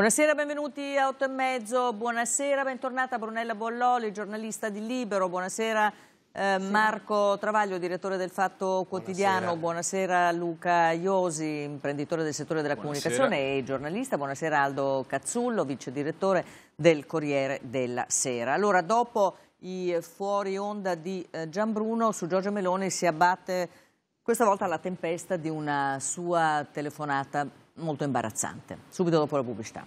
Buonasera, benvenuti a 8 e mezzo, buonasera, bentornata Brunella Bolloli, giornalista di Libero, buonasera eh, Marco Travaglio, direttore del Fatto Quotidiano, buonasera, buonasera Luca Iosi, imprenditore del settore della buonasera. comunicazione e giornalista, buonasera Aldo Cazzullo, vice direttore del Corriere della Sera. Allora, dopo i fuori onda di eh, Gianbruno, su Giorgio Meloni si abbatte questa volta la tempesta di una sua telefonata molto imbarazzante, subito dopo la pubblicità.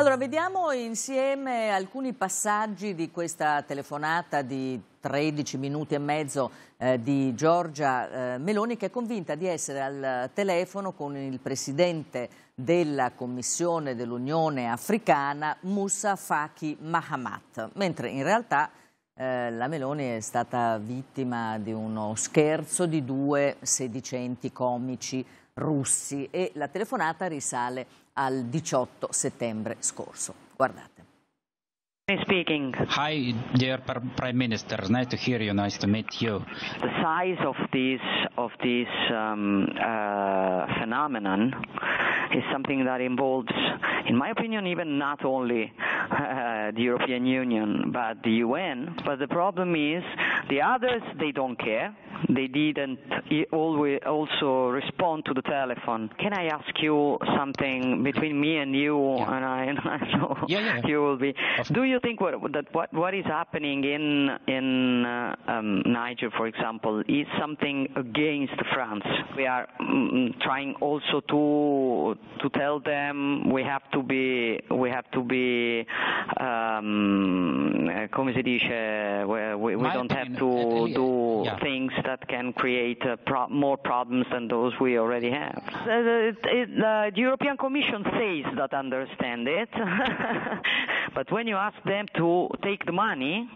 Allora, vediamo insieme alcuni passaggi di questa telefonata di 13 minuti e mezzo eh, di Giorgia eh, Meloni che è convinta di essere al telefono con il presidente della Commissione dell'Unione Africana Moussa Faki Mahamat, mentre in realtà eh, la Meloni è stata vittima di uno scherzo di due sedicenti comici russi e la telefonata risale al 18 settembre scorso. Guardate. Speaking. Hi, dear Prime Minister. Nice to hear you. Nice to meet you. The size of this of this um, uh, phenomenon is something that involves, in my opinion, even not only uh, the European Union but the UN. But the problem is the others they don't care. They didn't always also respond to the telephone. Can I ask you something between me and you? Yeah. And I, and I know yeah, yeah. you will be. Do you think what, that what, what is happening in in uh, um, Niger, for example, is something against France? We are um, trying also to to tell them we have to be we have to be um, come si dice we, we don't have to do yeah. things that can create uh, pro more problems than those we already have. Uh, the, the European Commission says that understand it, but when you ask them to take the money,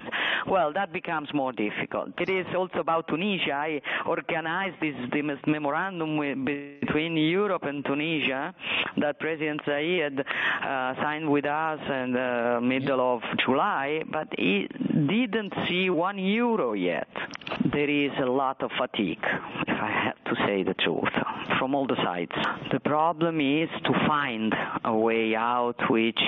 well, that becomes more difficult. It is also about Tunisia. I organized this, this memorandum with, between Europe and Tunisia that President Zayed uh, signed with us in the middle of July, but he didn't see one euro yet. There is a lot of fatigue, if I have to say the truth, from all the sides. The problem is to find a way out which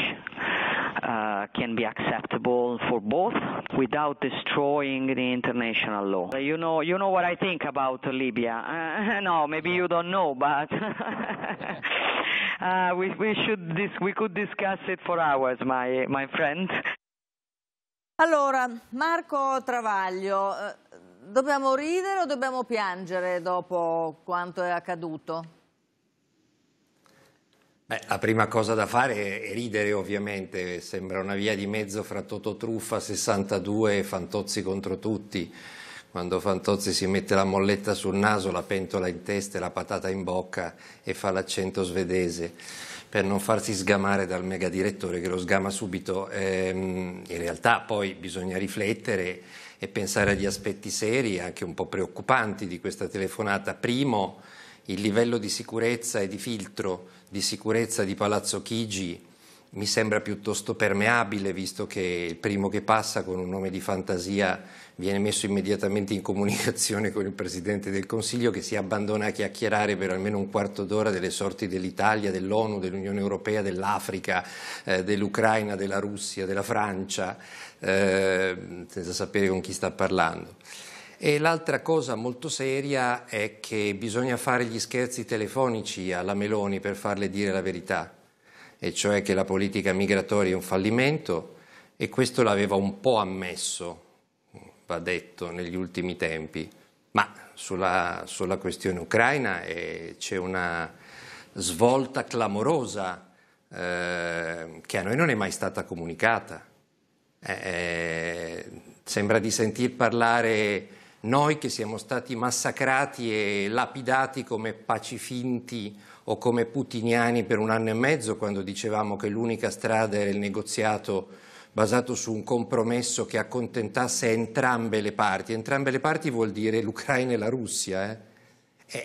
uh, can be acceptable for both without destroying the international law. You know, you know what I think about Libya. Uh, no, maybe you don't know, but. uh, we we should dis- we could discuss it for hours, my my friend. Allora, Marco Travaglio, eh, dobbiamo ridere o dobbiamo piangere dopo quanto è accaduto? Beh, la prima cosa da fare è ridere ovviamente, sembra una via di mezzo fra Tototruffa 62 e Fantozzi contro tutti, quando Fantozzi si mette la molletta sul naso, la pentola in testa e la patata in bocca e fa l'accento svedese per non farsi sgamare dal mega direttore che lo sgama subito. Ehm, in realtà poi bisogna riflettere e pensare agli aspetti seri, anche un po' preoccupanti di questa telefonata. Primo, il livello di sicurezza e di filtro di sicurezza di Palazzo Chigi mi sembra piuttosto permeabile, visto che il primo che passa con un nome di fantasia viene messo immediatamente in comunicazione con il Presidente del Consiglio che si abbandona a chiacchierare per almeno un quarto d'ora delle sorti dell'Italia, dell'ONU, dell'Unione Europea, dell'Africa, eh, dell'Ucraina, della Russia, della Francia, eh, senza sapere con chi sta parlando. E l'altra cosa molto seria è che bisogna fare gli scherzi telefonici alla Meloni per farle dire la verità, e cioè che la politica migratoria è un fallimento e questo l'aveva un po' ammesso, va detto, negli ultimi tempi. Ma sulla, sulla questione ucraina eh, c'è una svolta clamorosa eh, che a noi non è mai stata comunicata. Eh, eh sembra di sentir parlare noi che siamo stati massacrati e lapidati come pacifinti o come putiniani per un anno e mezzo quando dicevamo che l'unica strada era il negoziato basato su un compromesso che accontentasse entrambe le parti. Entrambe le parti vuol dire l'Ucraina e la Russia. Eh? E,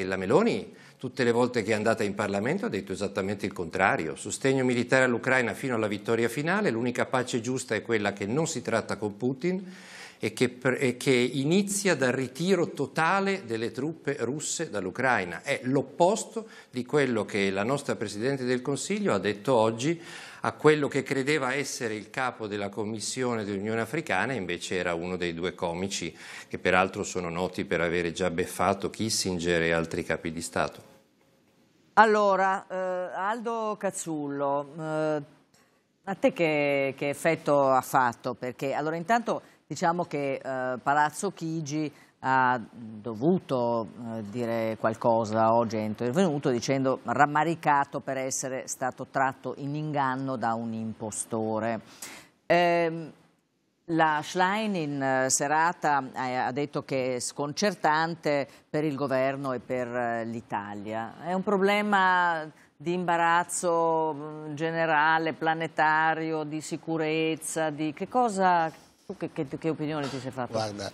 e la Meloni tutte le volte che è andata in Parlamento ha detto esattamente il contrario. Sostegno militare all'Ucraina fino alla vittoria finale, l'unica pace giusta è quella che non si tratta con Putin e che, e che inizia dal ritiro totale delle truppe russe dall'Ucraina. È l'opposto di quello che la nostra Presidente del Consiglio ha detto oggi a quello che credeva essere il capo della commissione dell'Unione Africana, invece era uno dei due comici che peraltro sono noti per avere già beffato Kissinger e altri capi di Stato. Allora, eh, Aldo Cazzullo, eh, a te che, che, effetto ha fatto? Perché allora intanto diciamo che eh, Palazzo Chigi ha dovuto eh, dire qualcosa oggi è intervenuto dicendo rammaricato per essere stato tratto in inganno da un impostore. Eh, la Schlein in eh, serata eh, ha detto che è sconcertante per il governo e per eh, l'Italia. È un problema di imbarazzo mm, generale, planetario, di sicurezza, di che cosa, che, che, che, opinione ti sei fatta? Guarda,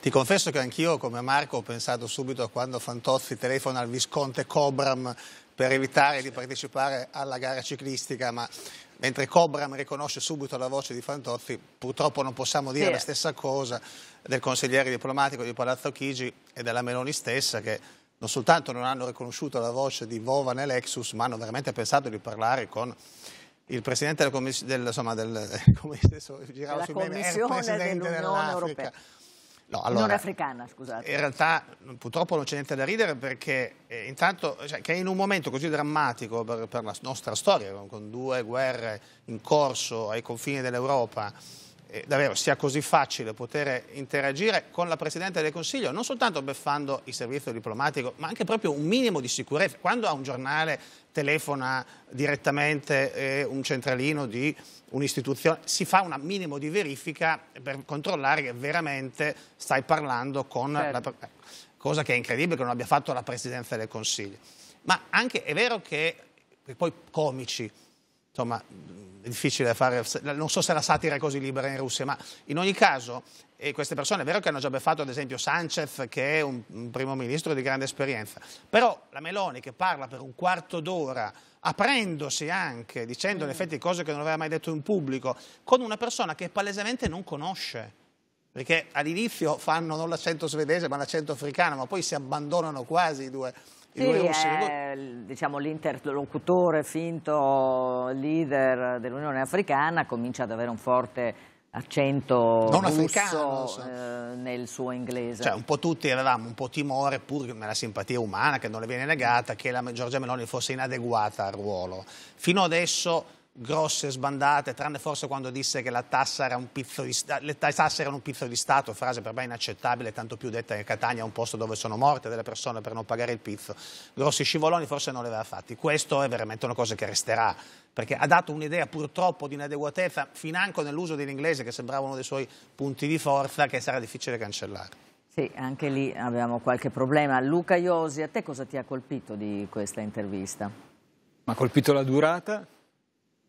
ti confesso che anch'io come Marco ho pensato subito a quando Fantozzi telefona al Visconte Cobram per evitare di partecipare alla gara ciclistica, ma mentre Cobram riconosce subito la voce di Fantozzi, purtroppo non possiamo dire sì. la stessa cosa del consigliere diplomatico di Palazzo Chigi e della Meloni stessa che non soltanto non hanno riconosciuto la voce di Vovan e Lexus, ma hanno veramente pensato di parlare con il presidente della commissione, del, insomma, del, eh, come stesso, giravo sui meme, il presidente dell'Africa. No, allora, non africana, scusate. In realtà purtroppo non c'è niente da ridere perché eh, intanto cioè, che in un momento così drammatico per, per la nostra storia, con, con due guerre in corso ai confini dell'Europa, eh, davvero sia così facile poter interagire con la Presidente del Consiglio, non soltanto beffando il servizio diplomatico, ma anche proprio un minimo di sicurezza. Quando a un giornale telefona direttamente eh, un centralino di un'istituzione, si fa un minimo di verifica per controllare che veramente stai parlando con certo. la... Ecco, cosa che è incredibile che non abbia fatto la Presidenza del Consiglio. Ma anche è vero che, che poi comici, insomma, è difficile fare, non so se la satira è così libera in Russia, ma in ogni caso e eh, queste persone è vero che hanno già beffato ad esempio Sanchez che è un, un primo ministro di grande esperienza, però la Meloni che parla per un quarto d'ora aprendosi anche, dicendo in mm. effetti cose che non aveva mai detto in pubblico, con una persona che palesemente non conosce perché all'inizio fanno non l'accento svedese ma l'accento africano, ma poi si abbandonano quasi i due sì, è diciamo, l'interlocutore finto leader dell'Unione Africana, comincia ad avere un forte accento non russo so. eh, nel suo inglese. Cioè, un po' tutti avevamo un po' timore, pur nella simpatia umana che non le viene negata, che la Giorgia Meloni fosse inadeguata al ruolo. Fino adesso grosse sbandate, tranne forse quando disse che la tassa di, le tasse erano un pizzo di Stato, frase per me inaccettabile, tanto più detta che Catania è un posto dove sono morte delle persone per non pagare il pizzo. Grossi scivoloni forse non li aveva fatti. Questo è veramente una cosa che resterà, perché ha dato un'idea purtroppo di inadeguatezza, financo nell'uso dell'inglese, che sembrava uno dei suoi punti di forza, che sarà difficile cancellare. Sì, anche lì avevamo qualche problema. Luca Iosi, a te cosa ti ha colpito di questa intervista? Mi ha colpito la durata,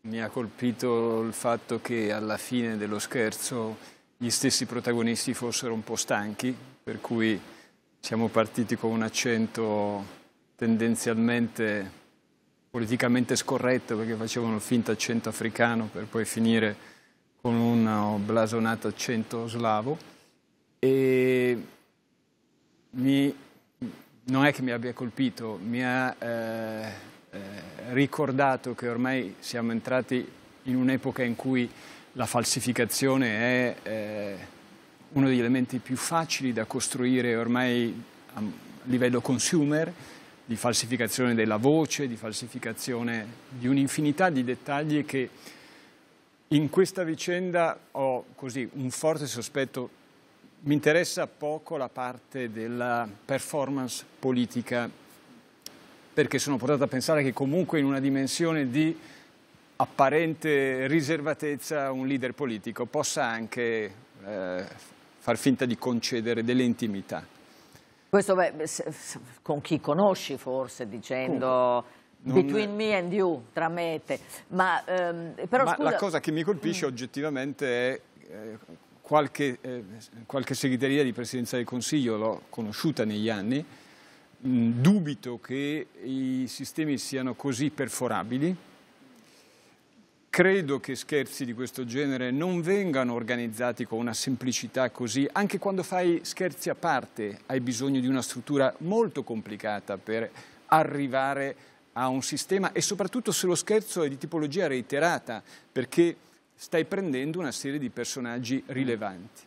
mi ha colpito il fatto che alla fine dello scherzo gli stessi protagonisti fossero un po' stanchi, per cui siamo partiti con un accento tendenzialmente politicamente scorretto perché facevano il finto accento africano per poi finire con un blasonato accento slavo e mi, non è che mi abbia colpito, mi ha... Eh, eh, ricordato che ormai siamo entrati in un'epoca in cui la falsificazione è eh, uno degli elementi più facili da costruire ormai a livello consumer, di falsificazione della voce, di falsificazione di un'infinità di dettagli che in questa vicenda ho così un forte sospetto mi interessa poco la parte della performance politica perché sono portato a pensare che comunque in una dimensione di apparente riservatezza un leader politico possa anche eh, far finta di concedere delle intimità. Questo beh, con chi conosci forse, dicendo... Non... Between me and you, tra me e te. Ma, ehm, però, Ma scusa... la cosa che mi colpisce mm. oggettivamente è eh, qualche, eh, qualche segreteria di Presidenza del Consiglio, l'ho conosciuta negli anni, Mm, dubito che i sistemi siano così perforabili. Credo che scherzi di questo genere non vengano organizzati con una semplicità così, anche quando fai scherzi a parte hai bisogno di una struttura molto complicata per arrivare a un sistema e soprattutto se lo scherzo è di tipologia reiterata, perché stai prendendo una serie di personaggi rilevanti.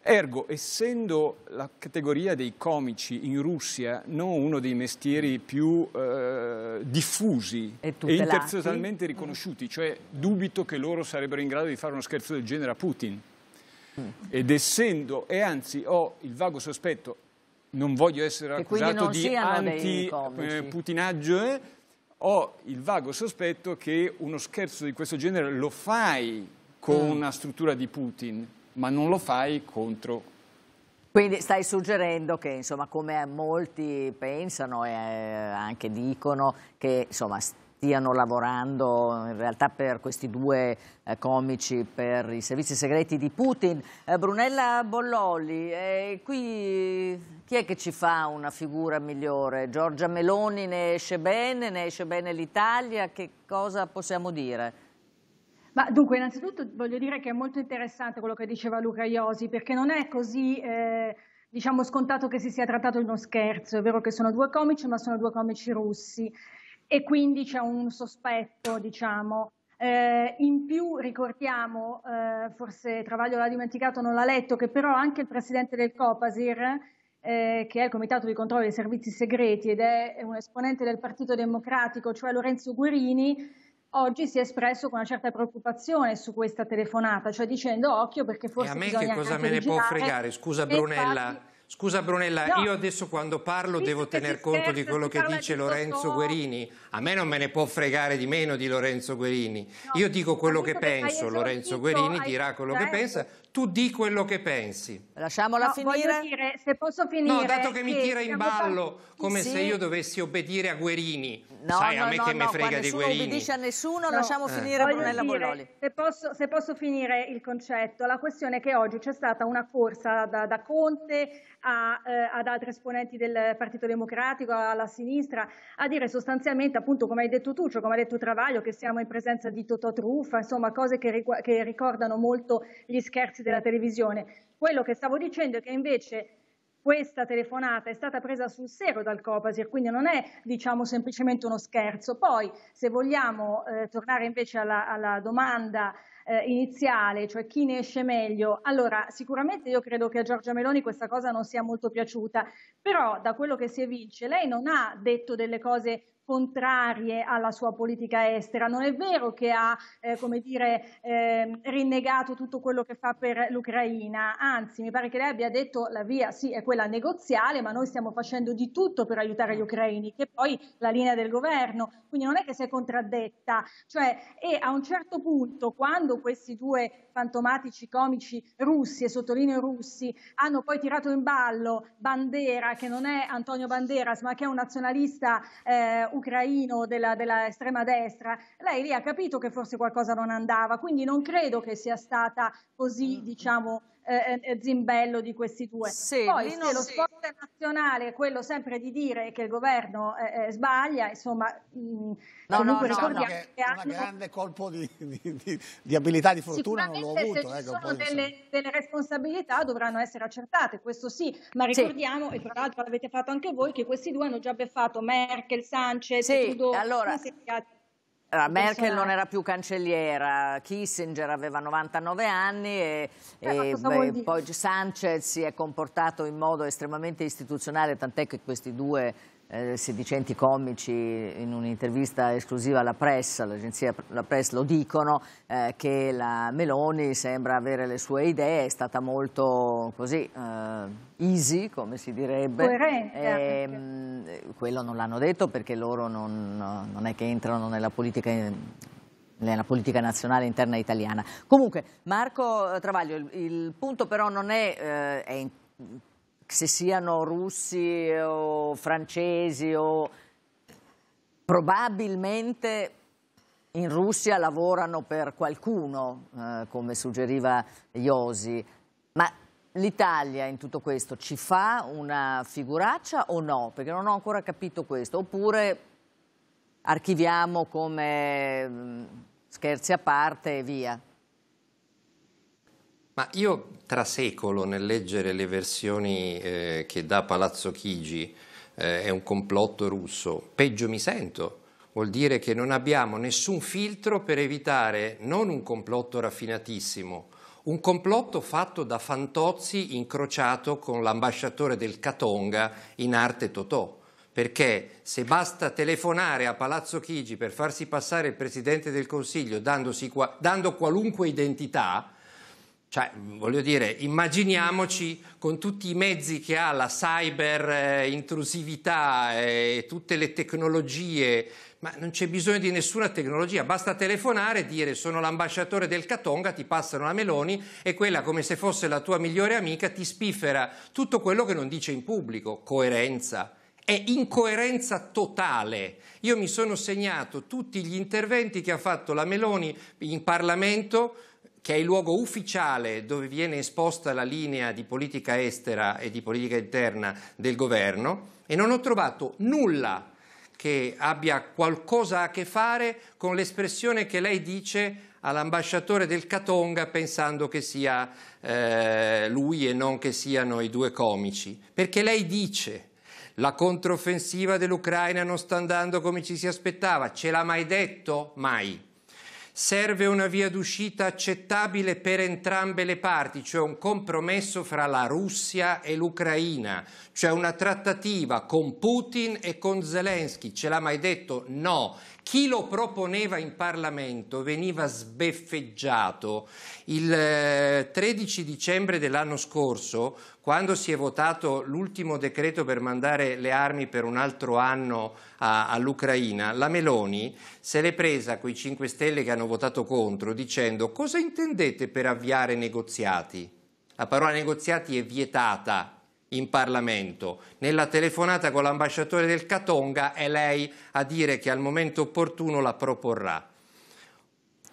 Ergo, essendo la categoria dei comici in Russia non uno dei mestieri più eh, diffusi e, e internazionalmente riconosciuti, cioè dubito che loro sarebbero in grado di fare uno scherzo del genere a Putin. Mm. Ed essendo, e anzi ho il vago sospetto, non voglio essere accusato di anti-putinaggio, eh, eh, ho il vago sospetto che uno scherzo di questo genere lo fai con mm. una struttura di Putin ma non lo fai contro quindi stai suggerendo che, insomma, come molti pensano e eh, anche dicono, che insomma, stiano lavorando in realtà per questi due eh, comici per i servizi segreti di Putin. Eh, Brunella Bolloli, eh, qui chi è che ci fa una figura migliore? Giorgia Meloni ne esce bene, ne esce bene l'Italia, che cosa possiamo dire? Ma dunque, innanzitutto voglio dire che è molto interessante quello che diceva Luca Iosi, perché non è così... Eh, diciamo scontato che si sia trattato di uno scherzo, è vero che sono due comici, ma sono due comici russi e quindi c'è un sospetto, diciamo. Eh, in più ricordiamo, eh, forse Travaglio l'ha dimenticato, non l'ha letto, che però anche il presidente del Copasir, eh, che è il Comitato di Controllo dei Servizi Segreti ed è un esponente del Partito Democratico, cioè Lorenzo Guerini, oggi si è espresso con una certa preoccupazione su questa telefonata, cioè dicendo occhio perché forse... E a me che cosa me ne può fregare? Scusa Brunella, Scusa Brunella, no. io adesso quando parlo devo tener conto serve, di quello che dice di Lorenzo tutto... Guerini. A me non me ne può fregare di meno di Lorenzo Guerini. No. Io dico quello che penso, Lorenzo Guerini dirà quello che pensa, tu di quello che pensi. Lasciamola no, finire. Dire, se posso finire. No, dato che mi tira in ballo come sì. se io dovessi obbedire a Guerini. No, Sai, a me che me frega di Guerini. Non obbedisce a nessuno, lasciamo eh. finire voglio Brunella dire, Bolloli. Se posso, se posso, finire il concetto, la questione è che oggi c'è stata una corsa da, da Conte a, eh, ad altri esponenti del Partito Democratico, alla sinistra, a dire sostanzialmente, appunto, come hai detto tu, cioè come ha detto Travaglio, che siamo in presenza di Totò Truffa, insomma, cose che, che ricordano molto gli scherzi della televisione. Quello che stavo dicendo è che invece questa telefonata è stata presa sul serio dal Copasir, quindi non è diciamo, semplicemente uno scherzo. Poi, se vogliamo eh, tornare invece alla, alla domanda eh, iniziale, cioè chi ne esce meglio. Allora, sicuramente io credo che a Giorgia Meloni questa cosa non sia molto piaciuta, però da quello che si evince, lei non ha detto delle cose contrarie alla sua politica estera. Non è vero che ha, eh, come dire, eh, rinnegato tutto quello che fa per l'Ucraina, anzi mi pare che lei abbia detto la via sì è quella negoziale, ma noi stiamo facendo di tutto per aiutare gli ucraini, che è poi la linea del governo. Quindi non è che si è contraddetta, cioè, e a un certo punto quando questi due fantomatici comici russi, e sottolineo russi, hanno poi tirato in ballo Bandera, che non è Antonio Banderas, ma che è un nazionalista eh, ucraino della, della, estrema destra, lei lì ha capito che forse qualcosa non andava, quindi non credo che sia stata così, diciamo, eh, eh, eh, zimbello di questi due. Sì, Poi se lo sì. sport nazionale è quello sempre di dire che il governo eh, eh sbaglia, insomma, mh, no, comunque no, diciamo ricordiamo no, che, che hanno... un grande colpo di, di, di, abilità, di fortuna non l'ho avuto. Se ci ecco, sono delle, delle, responsabilità dovranno essere accertate, questo sì, ma ricordiamo, sì. e tra l'altro l'avete fatto anche voi, che questi due hanno già beffato Merkel, Sanchez, sì, Trudeau, allora... tutti altri eh, Merkel non era più cancelliera, Kissinger aveva 99 anni e, eh, e poi Sanchez si è comportato in modo estremamente istituzionale, tant'è che questi due eh, sedicenti comici in un'intervista esclusiva alla Press, all'agenzia La Press lo dicono, eh, che la Meloni sembra avere le sue idee, è stata molto così eh, easy, come si direbbe. Coerente. Mh, ehm, quello non l'hanno detto perché loro non, non, è che entrano nella politica eh, nella politica nazionale interna italiana. Comunque, Marco eh, Travaglio, il, il punto però non è, eh, è se siano russi o francesi o probabilmente in Russia lavorano per qualcuno, eh, come suggeriva Iosi, ma l'Italia in tutto questo ci fa una figuraccia o no? Perché non ho ancora capito questo, oppure archiviamo come mm, scherzi a parte e via. Ma io trasecolo nel leggere le versioni eh, che dà Palazzo Chigi, eh, è un complotto russo, peggio mi sento. Vuol dire che non abbiamo nessun filtro per evitare non un complotto raffinatissimo, un complotto fatto da Fantozzi incrociato con l'ambasciatore del Katonga in arte Totò. Perché se basta telefonare a Palazzo Chigi per farsi passare il Presidente del Consiglio dando qualunque identità, cioè, voglio dire, immaginiamoci con tutti i mezzi che ha la cyber eh, intrusività e eh, tutte le tecnologie, ma non c'è bisogno di nessuna tecnologia, basta telefonare e dire sono l'ambasciatore del Catonga, ti passano la Meloni e quella come se fosse la tua migliore amica ti spiffera tutto quello che non dice in pubblico, coerenza è incoerenza totale. Io mi sono segnato tutti gli interventi che ha fatto la Meloni in Parlamento che è il luogo ufficiale dove viene esposta la linea di politica estera e di politica interna del governo e non ho trovato nulla che abbia qualcosa a che fare con l'espressione che lei dice all'ambasciatore del Katonga pensando che sia eh, lui e non che siano i due comici, perché lei dice la controffensiva dell'Ucraina non sta andando come ci si aspettava, ce l'ha mai detto? Mai serve una via d'uscita accettabile per entrambe le parti, cioè un compromesso fra la Russia e l'Ucraina, cioè una trattativa con Putin e con Zelensky. Ce l'ha mai detto? No chi lo proponeva in Parlamento veniva sbeffeggiato. Il 13 eh, dicembre dell'anno scorso, quando si è votato l'ultimo decreto per mandare le armi per un altro anno a, all'Ucraina, la Meloni se l'è presa con i 5 Stelle che hanno votato contro dicendo cosa intendete per avviare negoziati? La parola negoziati è vietata in Parlamento. Nella telefonata con l'ambasciatore del Catonga è lei a dire che al momento opportuno la proporrà.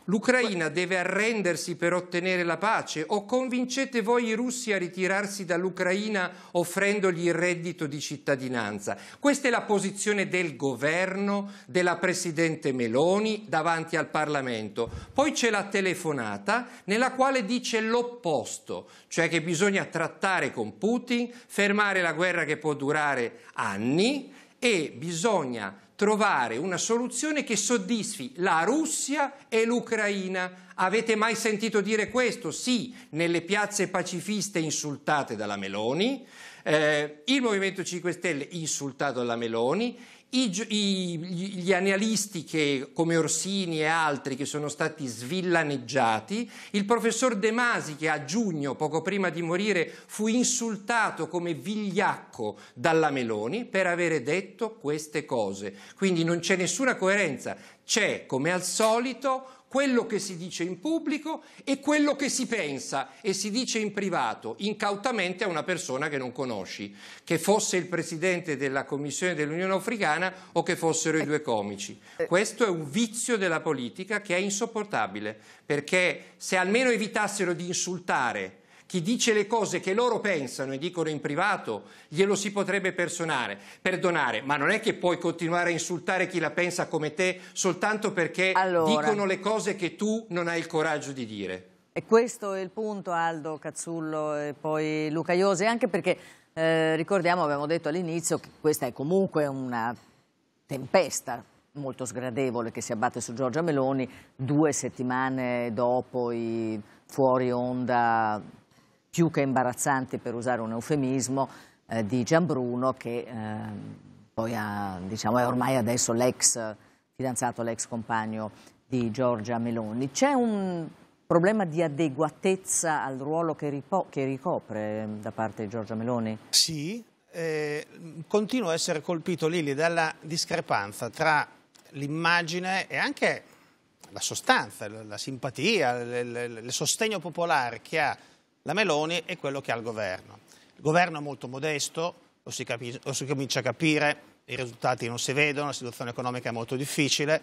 L'Ucraina deve arrendersi per ottenere la pace o convincete voi i russi a ritirarsi dall'Ucraina offrendogli il reddito di cittadinanza? Questa è la posizione del governo, della Presidente Meloni davanti al Parlamento. Poi c'è la telefonata nella quale dice l'opposto, cioè che bisogna trattare con Putin, fermare la guerra che può durare anni e bisogna trovare una soluzione che soddisfi la Russia e l'Ucraina. Avete mai sentito dire questo? Sì, nelle piazze pacifiste insultate dalla Meloni, eh, il Movimento 5 Stelle insultato dalla Meloni i, i, gli analisti che, come Orsini e altri che sono stati svillaneggiati, il professor De Masi che a giugno, poco prima di morire, fu insultato come vigliacco dalla Meloni per avere detto queste cose. Quindi non c'è nessuna coerenza, c'è come al solito quello che si dice in pubblico e quello che si pensa e si dice in privato, incautamente a una persona che non conosci, che fosse il presidente della Commissione dell'Unione Africana o che fossero i due comici. Eh. Questo è un vizio della politica che è insopportabile, perché se almeno evitassero di insultare chi dice le cose che loro pensano e dicono in privato, glielo si potrebbe personare, perdonare, ma non è che puoi continuare a insultare chi la pensa come te soltanto perché allora. dicono le cose che tu non hai il coraggio di dire. E questo è il punto, Aldo Cazzullo e poi Luca Iose, anche perché eh, ricordiamo, abbiamo detto all'inizio, che questa è comunque una tempesta molto sgradevole che si abbatte su Giorgia Meloni due settimane dopo i fuori onda più che imbarazzante, per usare un eufemismo, eh, di Gianbruno che eh, poi ha, diciamo, è ormai adesso l'ex fidanzato, l'ex compagno di Giorgia Meloni. C'è un problema di adeguatezza al ruolo che, che ricopre ehm, da parte di Giorgia Meloni? Sì, eh, continuo a essere colpito Lili dalla discrepanza tra l'immagine e anche la sostanza, la simpatia, il sostegno popolare che ha la Meloni e quello che ha il governo. Il governo è molto modesto, lo si, lo si comincia a capire, i risultati non si vedono, la situazione economica è molto difficile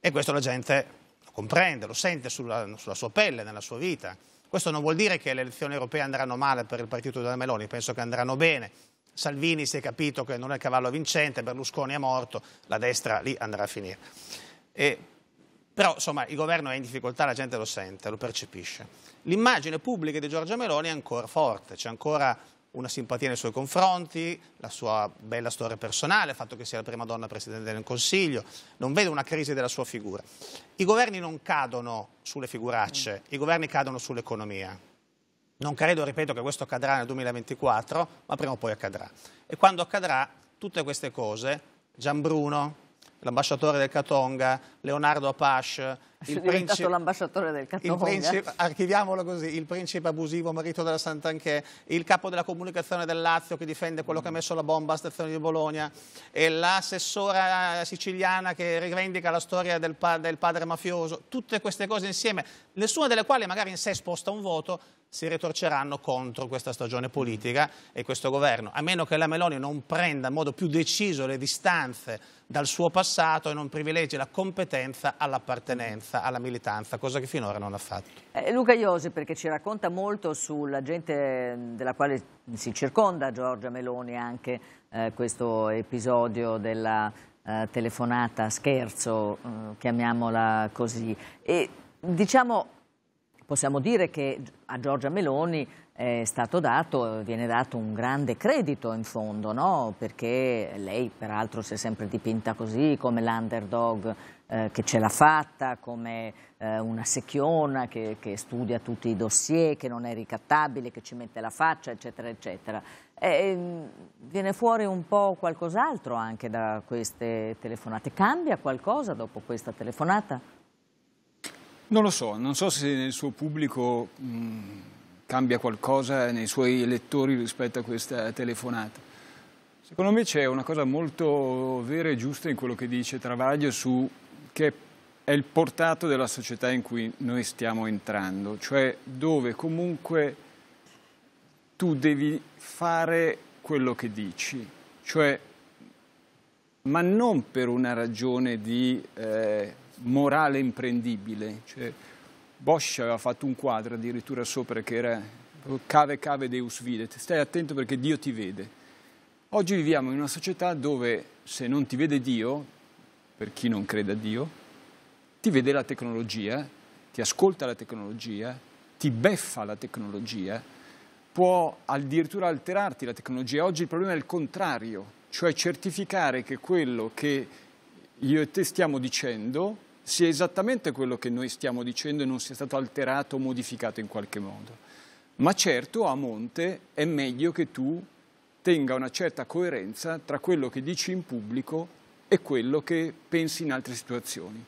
e questo la gente lo comprende, lo sente sulla, sulla sua pelle, nella sua vita. Questo non vuol dire che le elezioni europee andranno male per il partito della Meloni, penso che andranno bene. Salvini si è capito che non è il cavallo vincente, Berlusconi è morto, la destra lì andrà a finire. E però insomma il governo è in difficoltà, la gente lo sente, lo percepisce. L'immagine pubblica di Giorgia Meloni è ancora forte, c'è ancora una simpatia nei suoi confronti, la sua bella storia personale, il fatto che sia la prima donna Presidente del Consiglio, non vedo una crisi della sua figura. I governi non cadono sulle figuracce, mm. i governi cadono sull'economia. Non credo, ripeto, che questo accadrà nel 2024, ma prima o poi accadrà. E quando accadrà, tutte queste cose, Gianbruno, l'ambasciatore del Catonga, Leonardo Apache, il principe, l'ambasciatore del Catonga. Principe, archiviamolo così, il principe abusivo, marito della Sant'Anche, il capo della comunicazione del Lazio che difende quello che ha messo la bomba a stazione di Bologna, e l'assessora siciliana che rivendica la storia del, pa del padre mafioso, tutte queste cose insieme, nessuna delle quali magari in sé sposta un voto, si retorceranno contro questa stagione politica e questo governo. A meno che la Meloni non prenda in modo più deciso le distanze dal suo passato e non privilegi la competenza all'appartenenza, alla militanza, cosa che finora non ha fatto. Eh, Luca Iosi perché ci racconta molto sulla gente mm, della quale si circonda Giorgia Meloni anche eh, questo episodio della eh, telefonata scherzo, mm, chiamiamola così. E diciamo possiamo dire che a Giorgia Meloni è stato dato, viene dato un grande credito in fondo, no? perché lei peraltro si è sempre dipinta così come l'underdog eh, che ce l'ha fatta, come eh, una secchiona che, che, studia tutti i dossier, che non è ricattabile, che ci mette la faccia, eccetera, eccetera. E, ehm, viene fuori un po' qualcos'altro anche da queste telefonate. Cambia qualcosa dopo questa telefonata? Non lo so, non so se nel suo pubblico mh, cambia qualcosa nei suoi lettori rispetto a questa telefonata. Secondo me c'è una cosa molto vera e giusta in quello che dice Travaglio su che è il portato della società in cui noi stiamo entrando, cioè dove comunque tu devi fare quello che dici, cioè, ma non per una ragione di... Eh, morale imprendibile. Cioè, Bosch aveva fatto un quadro addirittura sopra che era cave cave deus videt, stai attento perché Dio ti vede. Oggi viviamo in una società dove se non ti vede Dio, per chi non crede a Dio, ti vede la tecnologia, ti ascolta la tecnologia, ti beffa la tecnologia, può addirittura alterarti la tecnologia. Oggi il problema è il contrario, cioè certificare che quello che io e te stiamo dicendo sia esattamente quello che noi stiamo dicendo e non sia stato alterato o modificato in qualche modo. Ma certo a monte è meglio che tu tenga una certa coerenza tra quello che dici in pubblico e quello che pensi in altre situazioni.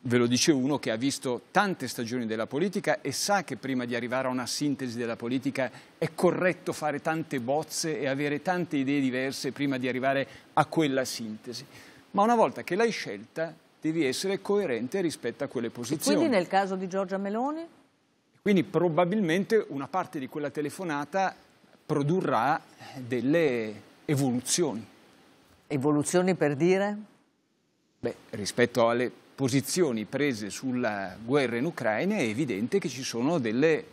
Ve lo dice uno che ha visto tante stagioni della politica e sa che prima di arrivare a una sintesi della politica è corretto fare tante bozze e avere tante idee diverse prima di arrivare a quella sintesi. Ma una volta che l'hai scelta, devi essere coerente rispetto a quelle posizioni. E quindi nel caso di Giorgia Meloni? Quindi probabilmente una parte di quella telefonata produrrà delle evoluzioni. Evoluzioni per dire? Beh, rispetto alle posizioni prese sulla guerra in Ucraina è evidente che ci sono delle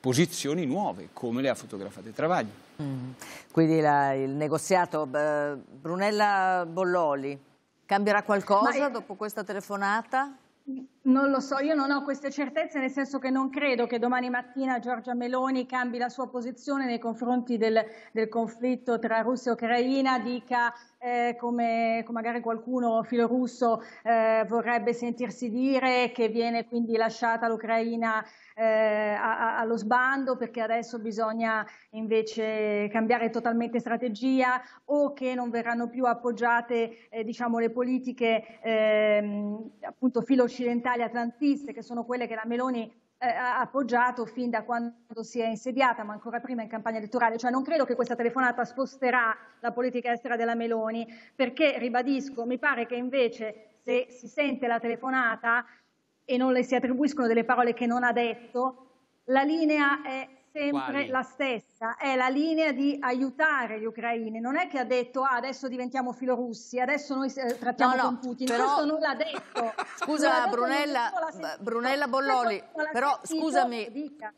posizioni nuove, come le ha fotografate Travaglio. Mm. Quindi la, il negoziato eh, Brunella Bolloli, Cambierà qualcosa Ma... dopo questa telefonata? Non lo so, io non ho queste certezze nel senso che non credo che domani mattina Giorgia Meloni cambi la sua posizione nei confronti del, del conflitto tra Russia e Ucraina, dica eh, come, come, magari qualcuno filorusso eh, vorrebbe sentirsi dire che viene quindi lasciata l'Ucraina eh, allo sbando perché adesso bisogna invece cambiare totalmente strategia o che non verranno più appoggiate eh, diciamo, le politiche ehm, appunto filo occidentali Italia atlantiste, che sono quelle che la Meloni eh, ha appoggiato fin da quando si è insediata, ma ancora prima in campagna elettorale. Cioè non credo che questa telefonata sposterà la politica estera della Meloni, perché, ribadisco, mi pare che invece se si sente la telefonata e non le si attribuiscono delle parole che non ha detto, la linea è sempre Quali? la stessa, è la linea di aiutare gli ucraini. Non è che ha detto ah, adesso diventiamo filorussi, adesso noi eh, trattiamo no, no, con Putin. Però... Questo non l'ha detto. Scusa l'ha detto, Brunella, sentito, Brunella Bolloli, però sentito, scusami. Dica.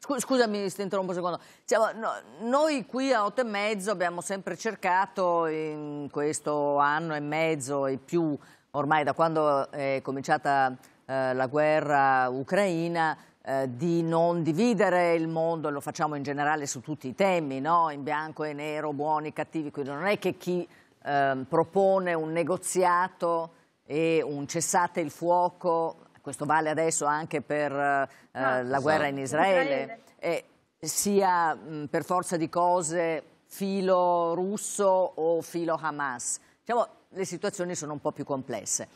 Scusami, ti interrompo un secondo. Cioè, no, noi qui a otto e mezzo abbiamo sempre cercato in questo anno e mezzo e più, ormai da quando è cominciata eh, la guerra ucraina, eh, di non dividere il mondo, lo facciamo in generale su tutti i temi, no? in bianco e nero, buoni, e cattivi, quindi non è che chi eh, propone un negoziato e un cessate il fuoco, questo vale adesso anche per no, eh, ah, la so. guerra in esatto. Israele, Israele. sia mh, per forza di cose filo russo o filo Hamas. Diciamo, le situazioni sono un po' più complesse.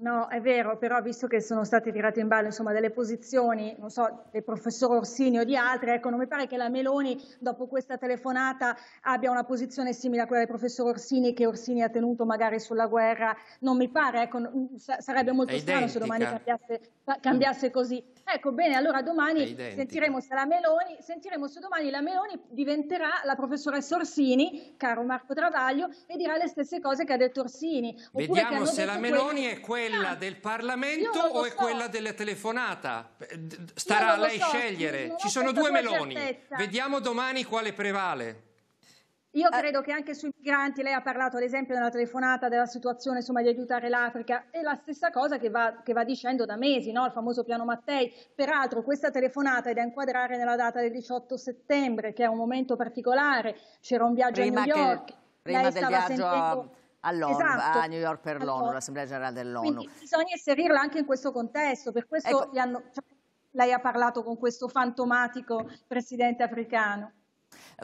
No, è vero, però visto che sono state tirate in ballo insomma, delle posizioni, non so, del professor Orsini o di altri, ecco, non mi pare che la Meloni dopo questa telefonata abbia una posizione simile a quella del professor Orsini che Orsini ha tenuto magari sulla guerra, non mi pare, ecco, sarebbe molto è strano identica. se domani cambiasse, cambiasse, così. Ecco, bene, allora domani sentiremo se la Meloni, sentiremo se domani la Meloni diventerà la professoressa Orsini, caro Marco Travaglio, e dirà le stesse cose che ha detto Orsini. Vediamo se la Meloni quelli... è quella quella del Parlamento o è quella della telefonata? Starà a lei so, scegliere. Ci sono due meloni. Certezza. Vediamo domani quale prevale. Io eh. credo che anche sui migranti, lei ha parlato ad esempio nella telefonata della situazione insomma, di aiutare l'Africa, è la stessa cosa che va, che va dicendo da mesi, no? il famoso piano Mattei. Peraltro questa telefonata è da inquadrare nella data del 18 settembre, che è un momento particolare, c'era un viaggio Prima a New York. Che... Prima lei del viaggio sentendo... a all'ONU, esatto. a New York per esatto. l'ONU, allora. l'Assemblea Generale dell'ONU. Quindi bisogna inserirla anche in questo contesto, per questo ecco. hanno, cioè, lei ha parlato con questo fantomatico presidente africano.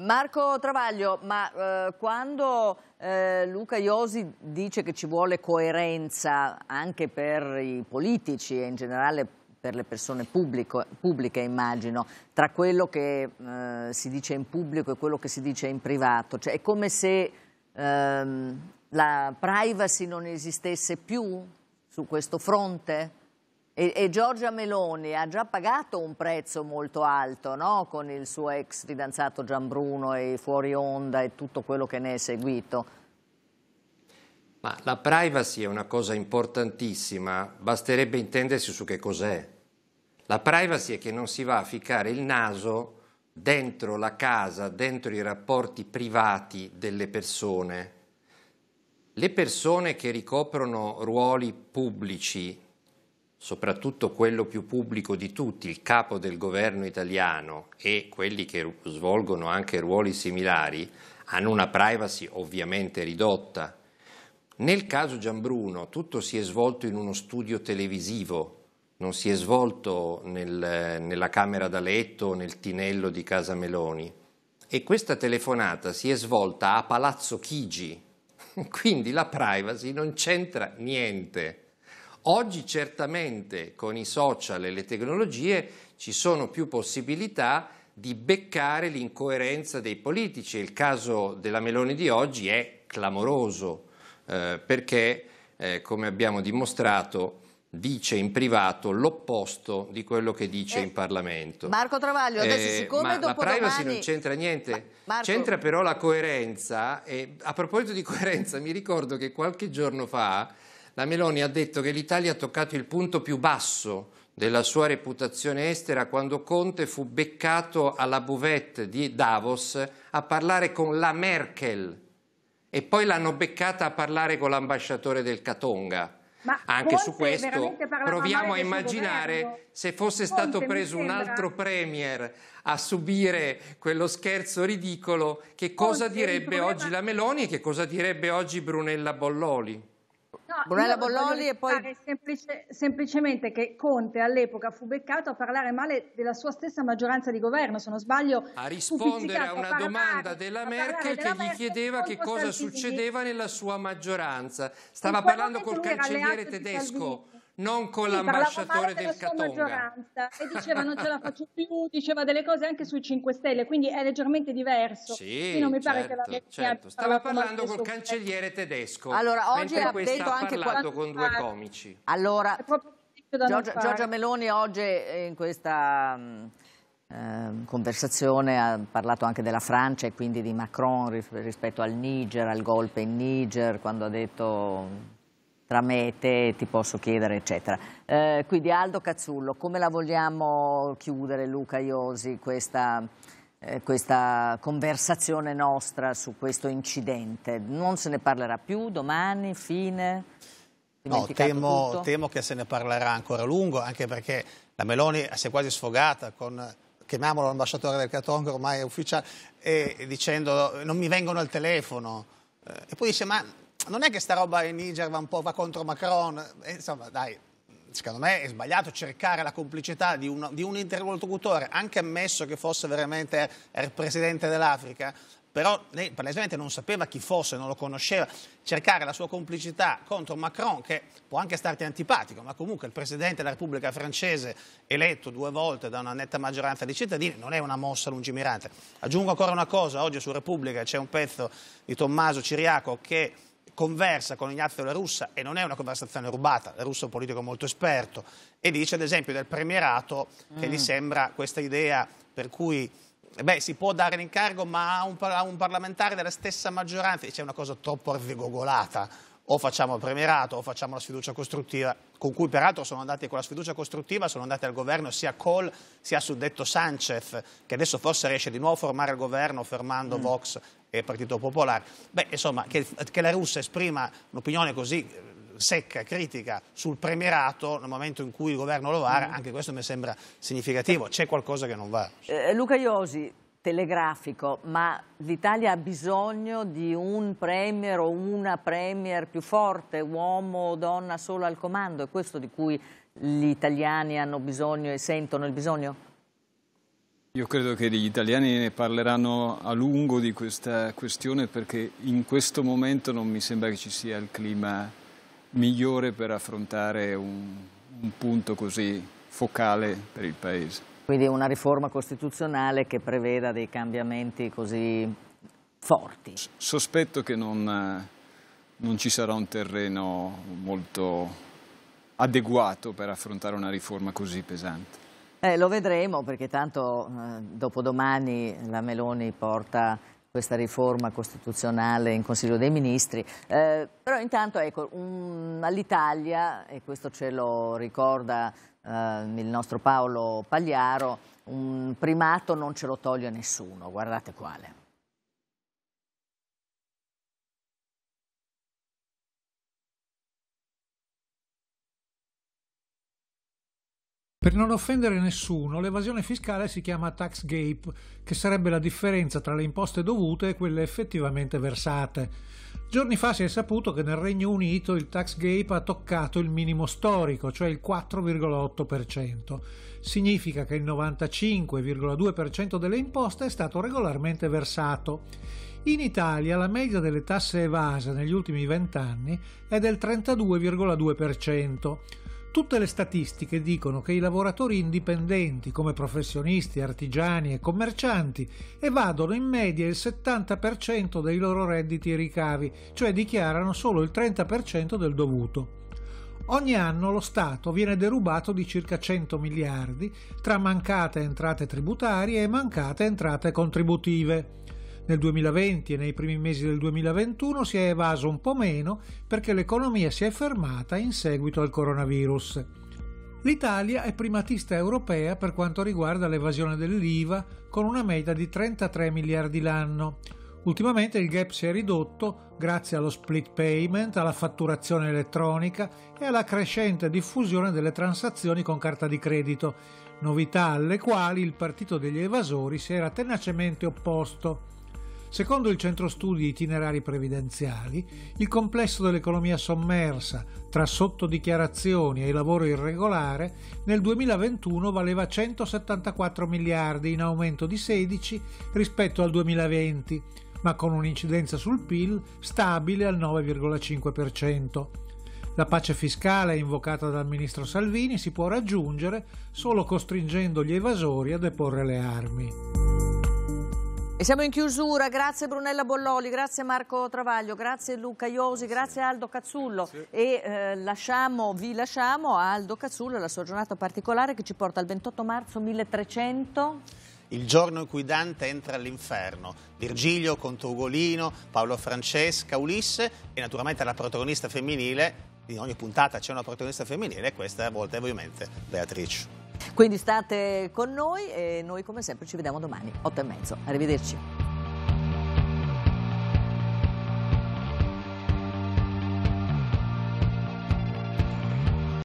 Marco Travaglio, ma eh, quando eh, Luca Iosi dice che ci vuole coerenza anche per i politici e in generale per le persone pubblico, pubbliche, immagino, tra quello che eh, si dice in pubblico e quello che si dice in privato, cioè è come se ehm, la privacy non esistesse più su questo fronte? E, e, Giorgia Meloni ha già pagato un prezzo molto alto no? con il suo ex fidanzato Gianbruno e i fuori onda e tutto quello che ne è seguito. Ma la privacy è una cosa importantissima, basterebbe intendersi su che cos'è. La privacy è che non si va a ficcare il naso dentro la casa, dentro i rapporti privati delle persone le persone che ricoprono ruoli pubblici, soprattutto quello più pubblico di tutti, il capo del governo italiano e quelli che svolgono anche ruoli similari, hanno una privacy ovviamente ridotta. Nel caso Gianbruno tutto si è svolto in uno studio televisivo, non si è svolto nel, nella camera da letto o nel tinello di casa Meloni. E questa telefonata si è svolta a Palazzo Chigi, Quindi la privacy non c'entra niente. Oggi certamente con i social e le tecnologie ci sono più possibilità di beccare l'incoerenza dei politici. Il caso della Meloni di oggi è clamoroso eh, perché, eh, come abbiamo dimostrato, dice in privato l'opposto di quello che dice eh, in Parlamento. Marco Travaglio, adesso eh, siccome eh, ma dopo la privacy domani... non c'entra niente, ma, c'entra però la coerenza e a proposito di coerenza mi ricordo che qualche giorno fa la Meloni ha detto che l'Italia ha toccato il punto più basso della sua reputazione estera quando Conte fu beccato alla buvette di Davos a parlare con la Merkel e poi l'hanno beccata a parlare con l'ambasciatore del Catonga. Ma Anche su questo proviamo a immaginare governo, se fosse stato preso un altro premier a subire quello scherzo ridicolo, che cosa Conte, direbbe problema... oggi la Meloni e che cosa direbbe oggi Brunella Bolloli. No, Brunella Bolloli e poi... Semplice, semplicemente che Conte all'epoca fu beccato a parlare male della sua stessa maggioranza di governo, se non sbaglio. A rispondere a una a domanda della Merkel della che gli chiedeva che cosa succedeva nella sua maggioranza. Stava parlando col cancelliere tedesco non con sì, l'ambasciatore del Catonga. E diceva non ce la faccio più, diceva delle cose anche sui 5 Stelle, quindi è leggermente diverso. Sì, non mi certo, pare che la certo. certo. Stava parlando col cancelliere tedesco. Allora, oggi ha detto anche parlato con due comici. Allora, Giorgia, Giorgia, Meloni oggi eh, in questa eh, conversazione ha parlato anche della Francia e quindi di Macron rispetto al Niger, al golpe in Niger, quando ha detto tra me e te ti posso chiedere, eccetera. Eh, quindi Aldo Cazzullo, come la vogliamo chiudere Luca Iosi questa, eh, questa, conversazione nostra su questo incidente? Non se ne parlerà più domani, fine? No, temo, temo, che se ne parlerà ancora a lungo, anche perché la Meloni si è quasi sfogata con chiamiamolo l'ambasciatore del Catongo, ormai è ufficiale, e dicendo non mi vengono al telefono. Eh, e poi dice ma non è che sta roba in Niger va un po' va contro Macron, eh, insomma dai, secondo me è sbagliato cercare la complicità di, uno, di un interlocutore, anche ammesso che fosse veramente il presidente dell'Africa, però lei palesemente non sapeva chi fosse, non lo conosceva, cercare la sua complicità contro Macron, che può anche starti antipatico, ma comunque il Presidente della Repubblica francese, eletto due volte da una netta maggioranza di cittadini, non è una mossa lungimirante. Aggiungo ancora una cosa, oggi su Repubblica c'è un pezzo di Tommaso Ciriaco che conversa con Ignazio La Russa, e non è una conversazione rubata, La Russa è un politico molto esperto, e dice ad esempio del premierato che mm. gli sembra questa idea per cui beh, si può dare l'incarico ma a un, a un parlamentare della stessa maggioranza, dice una cosa troppo arzigogolata, o facciamo il premierato o facciamo la sfiducia costruttiva, con cui peraltro sono andati con la sfiducia costruttiva, sono andati al governo sia Kohl sia suddetto Sanchez, che adesso forse riesce di nuovo a formare il governo fermando mm. Vox e Partito Popolare. Beh, insomma, che, che la Russia esprima un'opinione così eh, secca, critica sul premierato nel momento in cui il governo lo vara, mm. anche questo mi sembra significativo, eh. c'è qualcosa che non va. Eh, Luca Iosi, telegrafico, ma l'Italia ha bisogno di un premier o una premier più forte, uomo o donna solo al comando, è questo di cui gli italiani hanno bisogno e sentono il bisogno? Io credo che gli italiani ne parleranno a lungo di questa questione perché in questo momento non mi sembra che ci sia il clima migliore per affrontare un, un punto così focale per il Paese. Quindi una riforma costituzionale che preveda dei cambiamenti così forti. Sospetto che non, non ci sarà un terreno molto adeguato per affrontare una riforma così pesante. Eh, lo vedremo perché tanto eh, dopodomani la Meloni porta questa riforma costituzionale in Consiglio dei Ministri, eh, però intanto ecco, um, all'Italia, e questo ce lo ricorda eh, il nostro Paolo Pagliaro, un primato non ce lo toglie nessuno, guardate quale. Per non offendere nessuno, l'evasione fiscale si chiama tax gap, che sarebbe la differenza tra le imposte dovute e quelle effettivamente versate. Giorni fa si è saputo che nel Regno Unito il tax gap ha toccato il minimo storico, cioè il 4,8%. Significa che il 95,2% delle imposte è stato regolarmente versato. In Italia la media delle tasse evase negli ultimi vent'anni è del 32,2%. Tutte le statistiche dicono che i lavoratori indipendenti come professionisti, artigiani e commercianti evadono in media il 70% dei loro redditi e ricavi, cioè dichiarano solo il 30% del dovuto. Ogni anno lo Stato viene derubato di circa 100 miliardi tra mancate entrate tributarie e mancate entrate contributive nel 2020 e nei primi mesi del 2021 si è evaso un po' meno perché l'economia si è fermata in seguito al coronavirus. L'Italia è primatista europea per quanto riguarda l'evasione dell'IVA con una media di 33 miliardi l'anno. Ultimamente il gap si è ridotto grazie allo split payment, alla fatturazione elettronica e alla crescente diffusione delle transazioni con carta di credito, novità alle quali il partito degli evasori si era tenacemente opposto. Secondo il Centro Studi Itinerari Previdenziali, il complesso dell'economia sommersa, tra sottodichiarazioni e lavoro irregolare, nel 2021 valeva 174 miliardi in aumento di 16 rispetto al 2020, ma con un'incidenza sul PIL stabile al 9,5%. La pace fiscale invocata dal ministro Salvini si può raggiungere solo costringendo gli evasori a deporre le armi. E siamo in chiusura, grazie Brunella Bolloli, grazie Marco Travaglio, grazie Luca Iosi, grazie Aldo Cazzullo sì. e eh, lasciamo, vi lasciamo a Aldo Cazzullo e la sua giornata particolare che ci porta al 28 marzo 1300. Il giorno in cui Dante entra all'inferno, Virgilio contro Ugolino, Paolo Francesca, Ulisse e naturalmente la protagonista femminile, in ogni puntata c'è una protagonista femminile e questa è a volte ovviamente Beatrice. Quindi state con noi e noi come sempre ci vediamo domani, 8 e mezzo. Arrivederci.